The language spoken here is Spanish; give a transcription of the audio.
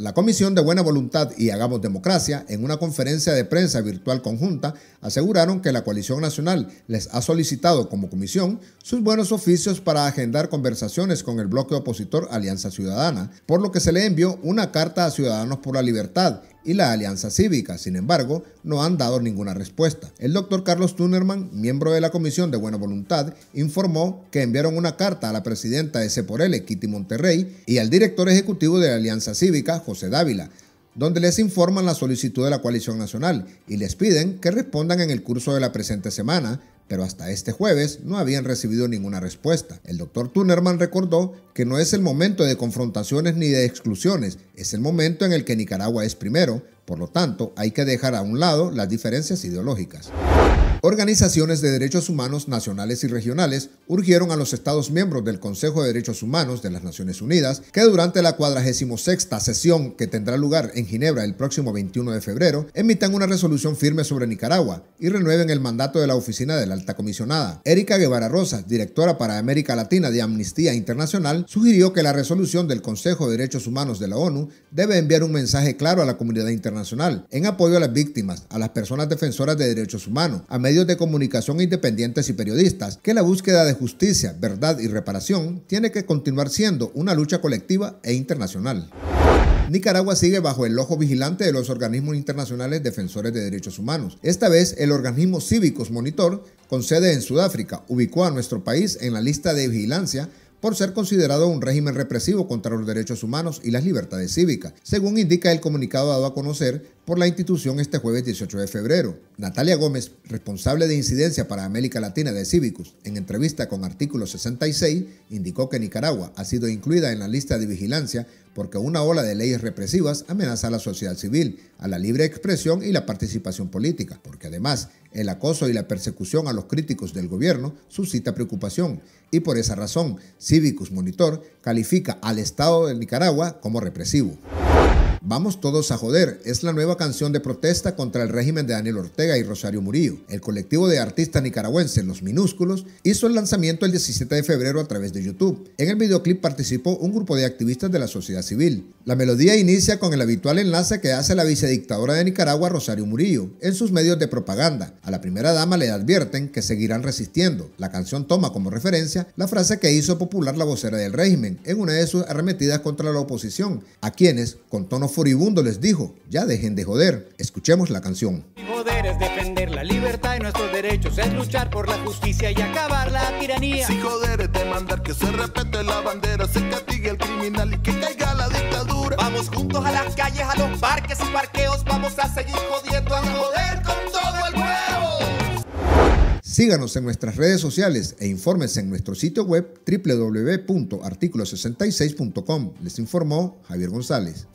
La Comisión de Buena Voluntad y Hagamos Democracia, en una conferencia de prensa virtual conjunta, aseguraron que la coalición nacional les ha solicitado como comisión sus buenos oficios para agendar conversaciones con el bloque opositor Alianza Ciudadana, por lo que se le envió una carta a Ciudadanos por la Libertad y la Alianza Cívica, sin embargo, no han dado ninguna respuesta. El doctor Carlos Tunerman, miembro de la Comisión de Buena Voluntad, informó que enviaron una carta a la presidenta de Ceporele, Kitty Monterrey, y al director ejecutivo de la Alianza Cívica, José Dávila, donde les informan la solicitud de la coalición nacional y les piden que respondan en el curso de la presente semana pero hasta este jueves no habían recibido ninguna respuesta. El doctor Tunerman recordó que no es el momento de confrontaciones ni de exclusiones, es el momento en el que Nicaragua es primero, por lo tanto hay que dejar a un lado las diferencias ideológicas. Organizaciones de derechos humanos nacionales y regionales urgieron a los Estados miembros del Consejo de Derechos Humanos de las Naciones Unidas que durante la 46 sesión que tendrá lugar en Ginebra el próximo 21 de febrero emitan una resolución firme sobre Nicaragua y renueven el mandato de la oficina de la alta comisionada. Erika Guevara Rosas, directora para América Latina de Amnistía Internacional, sugirió que la resolución del Consejo de Derechos Humanos de la ONU debe enviar un mensaje claro a la comunidad internacional en apoyo a las víctimas, a las personas defensoras de derechos humanos, a medios de comunicación independientes y periodistas que la búsqueda de justicia, verdad y reparación tiene que continuar siendo una lucha colectiva e internacional. Nicaragua sigue bajo el ojo vigilante de los organismos internacionales defensores de derechos humanos. Esta vez, el organismo Cívicos Monitor, con sede en Sudáfrica, ubicó a nuestro país en la lista de vigilancia por ser considerado un régimen represivo contra los derechos humanos y las libertades cívicas, según indica el comunicado dado a conocer por la institución este jueves 18 de febrero. Natalia Gómez, responsable de incidencia para América Latina de Cívicos, en entrevista con Artículo 66, indicó que Nicaragua ha sido incluida en la lista de vigilancia porque una ola de leyes represivas amenaza a la sociedad civil, a la libre expresión y la participación política, porque además el acoso y la persecución a los críticos del gobierno suscita preocupación y por esa razón Civicus Monitor califica al Estado de Nicaragua como represivo. Vamos todos a joder es la nueva canción de protesta contra el régimen de Daniel Ortega y Rosario Murillo. El colectivo de artistas nicaragüenses Los Minúsculos hizo el lanzamiento el 17 de febrero a través de YouTube. En el videoclip participó un grupo de activistas de la sociedad civil. La melodía inicia con el habitual enlace que hace la vicedictadora de Nicaragua Rosario Murillo en sus medios de propaganda. A la primera dama le advierten que seguirán resistiendo. La canción toma como referencia la frase que hizo popular la vocera del régimen en una de sus arremetidas contra la oposición, a quienes, con tono furibundo les dijo, ya dejen de joder, escuchemos la canción. Si joder es defender la libertad y nuestros derechos, es luchar por la justicia y acabar la tiranía. Si joder es demandar que se respete la bandera, se castigue al criminal y que caiga la dictadura. Vamos juntos a las calles, a los parques y parqueos, vamos a seguir jodiendo a joder con todo el huevo. Síganos en nuestras redes sociales e infórmense en nuestro sitio web www.articulo66.com. Les informó Javier González.